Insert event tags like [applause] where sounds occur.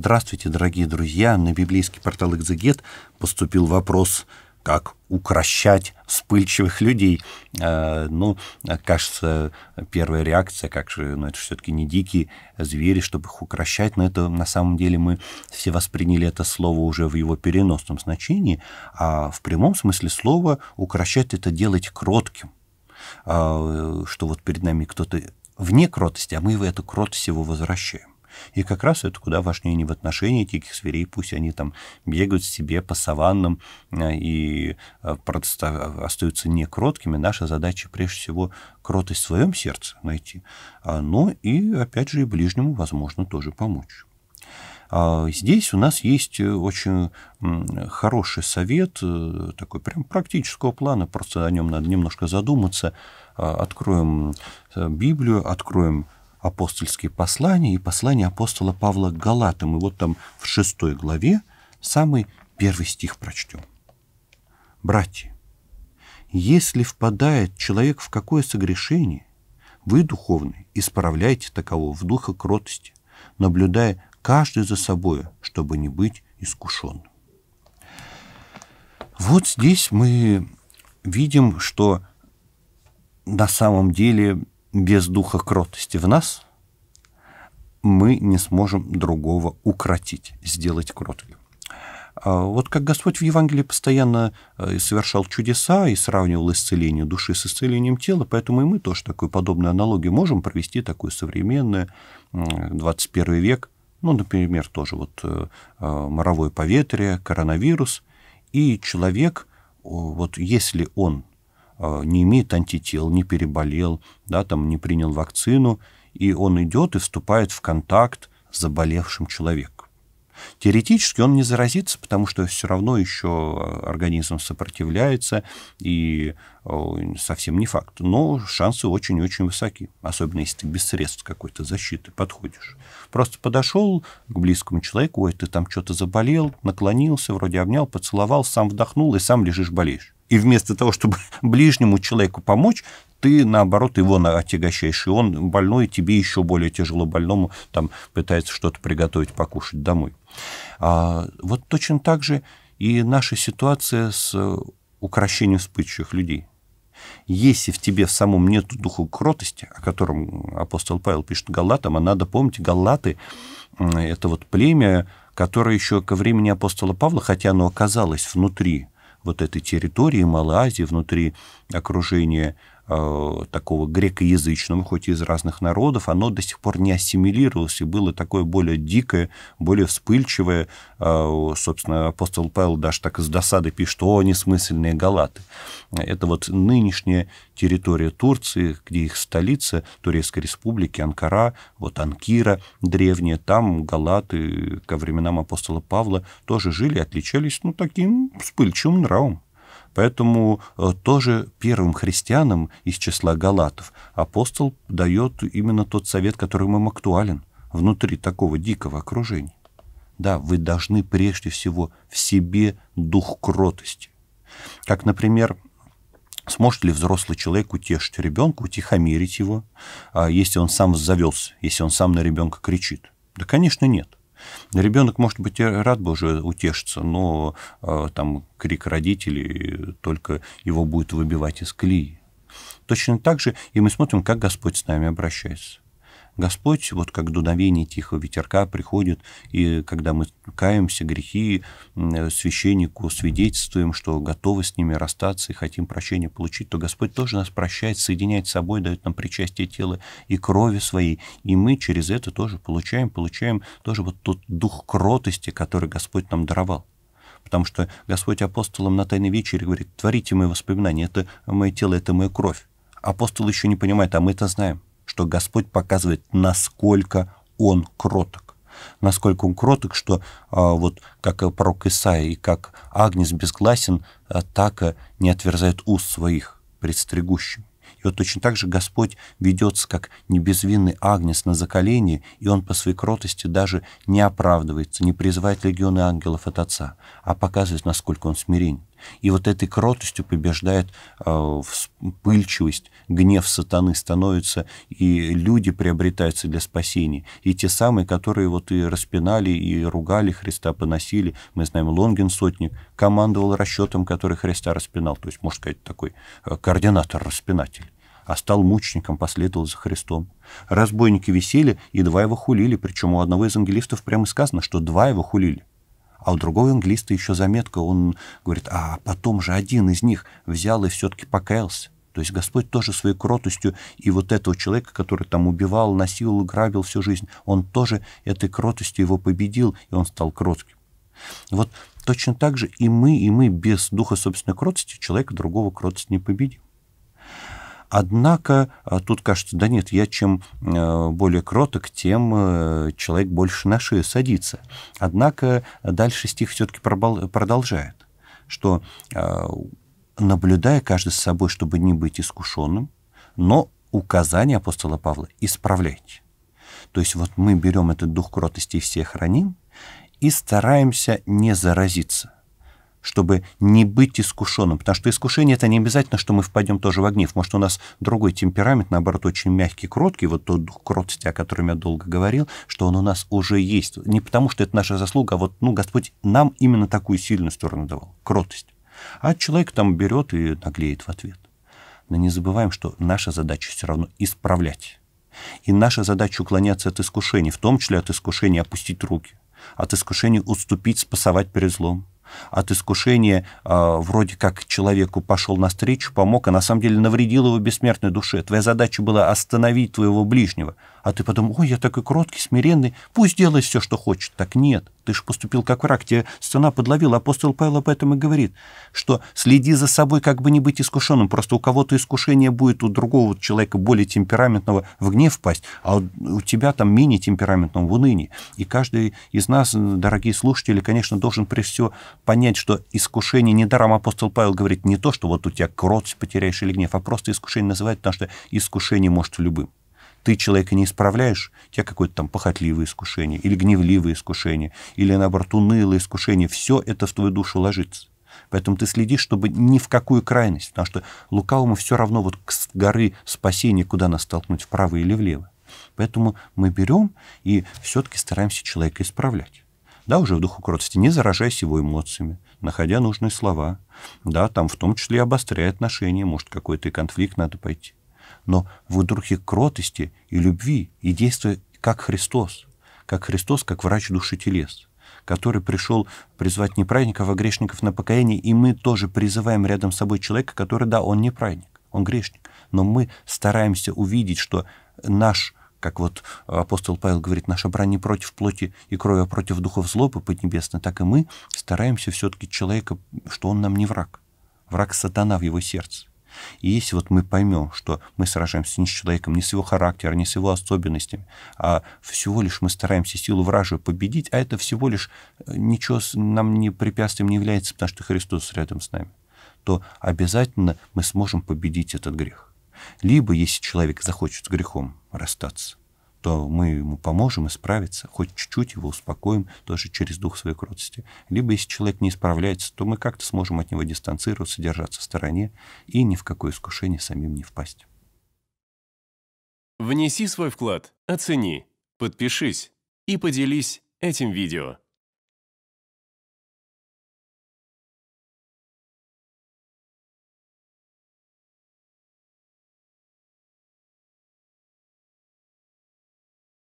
Здравствуйте, дорогие друзья! На библейский портал «Экзегет» поступил вопрос как укращать вспыльчивых людей. Э, ну, кажется, первая реакция, как же, ну, это все-таки не дикие звери, чтобы их укращать, но это на самом деле мы все восприняли это слово уже в его переносном значении, а в прямом смысле слова укращать это делать кротким, а, э, что вот перед нами кто-то вне кротости, а мы в эту кротость его возвращаем. И как раз это куда важнее не в отношении диких зверей, пусть они там бегают себе по саваннам э, и э, э, остаются не кроткими. Наша задача прежде всего кротость в своем сердце найти, а, но ну и, опять же, и ближнему, возможно, тоже помочь. А, здесь у нас есть очень хороший совет, такой прям практического плана, просто о нем надо немножко задуматься. А, откроем Библию, откроем апостольские послания и послание апостола Павла к Галатам. И вот там в шестой главе самый первый стих прочтем. «Братья, если впадает человек в какое согрешение, вы, духовные, исправляйте таково в духа кротости, наблюдая каждый за собой, чтобы не быть искушенным. Вот здесь мы видим, что на самом деле без духа кротости в нас мы не сможем другого укротить, сделать кротким. А вот как Господь в Евангелии постоянно э, совершал чудеса и сравнивал исцеление души с исцелением тела, поэтому и мы тоже такую подобную аналогию можем провести, такую современную, 21 век, ну, например, тоже вот э, э, моровое поветрие, коронавирус, и человек, вот если он а, не имеет антител, не переболел, да, там, не принял вакцину, и он идет и вступает в контакт с заболевшим человеком. Теоретически он не заразится, потому что все равно еще организм сопротивляется, и совсем не факт. Но шансы очень-очень высоки, особенно если ты без средств какой-то защиты подходишь. Просто подошел к близкому человеку, ой, ты там что-то заболел, наклонился, вроде обнял, поцеловал, сам вдохнул и сам лежишь болеешь. И вместо того, чтобы [laughs] ближнему человеку помочь, ты, наоборот, его отягощаешь, и он больной, и тебе еще более тяжело больному, там, пытается что-то приготовить, покушать домой. А, вот точно так же и наша ситуация с э, укращением вспыльчивых людей. Если в тебе в самом нет духа кротости, о котором апостол Павел пишет Галатам, а надо помнить, галаты – это вот племя, которое еще ко времени апостола Павла, хотя оно оказалось внутри – вот этой территории Малайзии, внутри окружения Э, такого грекоязычного, хоть и из разных народов, оно до сих пор не ассимилировалось и было такое более дикое, более вспыльчивое. Э, собственно, апостол Павел даже так из досады пишет, о, несмысленные галаты. Это вот нынешняя территория Турции, где их столица, Турецкой республики, Анкара, вот Анкира древняя, там галаты ко временам апостола Павла тоже жили, отличались, ну, таким вспыльчивым нравом. Поэтому э, тоже первым христианам из числа галатов апостол дает именно тот совет, который им актуален внутри такого дикого окружения. Да, вы должны прежде всего в себе дух кротости. Как, например, Сможет ли взрослый человек утешить ребенка, утихомирить его, а если он сам завелся, если он сам на ребенка кричит? Да, конечно, нет. Ребенок, может быть, рад бы уже утешиться, но э, там крик родителей только его будет выбивать из колеи. Точно так же и мы смотрим, как Господь с нами обращается. Господь, вот как дуновение тихого ветерка, приходит, и когда мы каемся, грехи э, священнику свидетельствуем, что готовы с ними расстаться и хотим прощения получить, то Господь тоже нас прощает, соединяет с собой, дает нам причастие тела и крови своей. И мы через это тоже получаем, получаем тоже вот тот дух кротости, который Господь нам даровал потому что Господь апостолам на Тайной вечере говорит, творите мои воспоминания, это мое тело, это моя кровь. Апостол еще не понимает, а мы это знаем что Господь показывает, насколько Он кроток. Насколько Он кроток, что а, вот как пророк Исаия и как Агнец безгласен, а, так и не отверзает уст своих предстригущим. И вот точно так же Господь ведется, как небезвинный агнец на заколение, и он по своей кротости даже не оправдывается, не призывает легионы ангелов от Отца, а показывает, насколько он смирен. И вот этой кротостью побеждает э, а, вспыльчивость, гнев сатаны становится, и люди приобретаются для спасения. И те самые, которые вот и распинали, и ругали Христа, поносили. Мы знаем, Лонгин сотник командовал расчетом, который Христа распинал. То есть, можно сказать, такой а, координатор-распинатель а стал мучеником, последовал за Христом. Разбойники висели, и два его хулили, причем у одного из евангелистов прямо сказано, что два его хулили. А у другого англиста еще заметка, он говорит, а потом же один из них взял и все-таки покаялся. То есть Господь тоже своей кротостью и вот этого человека, который там убивал, насиловал, грабил всю жизнь, он тоже этой кротостью его победил, и он стал кротким. Вот точно так же и мы, и мы без духа собственной кротости человека другого кротости не победим. Однако а, тут кажется, да нет, я чем э, более кроток, тем э, человек больше на шею садится. Однако дальше стих все-таки продолжает, что а, наблюдая каждый с собой, чтобы не быть искушенным, но указание апостола Павла исправляйте. То есть вот мы берем этот дух кротости и все храним, и стараемся не заразиться чтобы не быть искушенным. Потому что искушение — это не обязательно, что мы впадем тоже в гнев. Может, у нас другой темперамент, наоборот, очень мягкий, кроткий, вот тот дух кротости, о котором я долго говорил, что он у нас уже есть. Не потому, что это наша заслуга, а вот ну, Господь нам именно такую сильную сторону давал — кротость. А человек там берет и наглеет в ответ. Но не забываем, что наша задача все равно исправлять. И наша задача уклоняться от искушений, в том числе от искушения опустить руки, от искушения уступить, спасовать перед злом, от искушения э, вроде как человеку пошел навстречу, помог, а на самом деле навредил его бессмертной душе. Твоя задача была остановить твоего ближнего – а ты подумал, ой, я такой кроткий, смиренный, пусть делает все, что хочет. Так нет, ты же поступил как враг, тебя сцена подловила. Апостол Павел об этом и говорит, что следи за собой, как бы не быть искушенным. Просто у кого-то искушение будет, у другого человека более темпераментного в гнев впасть, а у, тебя там менее темпераментного в унынии. И каждый из нас, дорогие слушатели, конечно, должен прежде всего понять, что искушение, даром апостол Павел говорит, не то, что вот у тебя кротость потеряешь или гнев, а просто искушение называют, потому что искушение может любым ты человека не исправляешь, у тебя какое-то там похотливое искушение, или гневливое искушение, или, наоборот, унылое искушение. Все это в твою душу ложится. Поэтому ты следишь, чтобы ни в какую крайность, потому что лукавому все равно вот к горы спасения, куда нас столкнуть, вправо или влево. Поэтому мы берем и все-таки стараемся человека исправлять. Да, уже в духу кротости, не заражаясь его эмоциями, находя нужные слова. Да, там в том числе обостряя отношения, может, какой-то и конфликт надо пойти но в духе кротости и любви, и действуя как Христос, как Христос, как врач души телес, который пришел призвать не праведников, а грешников на покаяние, и мы тоже призываем рядом с собой человека, который, да, он не праведник, он грешник, но мы стараемся увидеть, что наш как вот апостол Павел говорит, наша брань не против плоти и крови, а против духов злобы поднебесной, так и мы стараемся все-таки человека, что он нам не враг. Враг сатана в его сердце. И если вот мы поймем, что мы сражаемся не с человеком, не с его характером, не с его особенностями, а всего лишь мы стараемся силу вражью победить, а это всего лишь э, ничего нам не препятствием не является, потому что Христос рядом с нами, то обязательно мы сможем победить этот грех. Либо, если человек захочет с грехом расстаться, то мы ему поможем исправиться, хоть чуть-чуть его успокоим тоже через дух своей кротости. Либо если человек не исправляется, то мы как-то сможем от него дистанцироваться, держаться в стороне и ни в какое искушение самим не впасть. Внеси свой вклад, оцени, подпишись и поделись этим видео.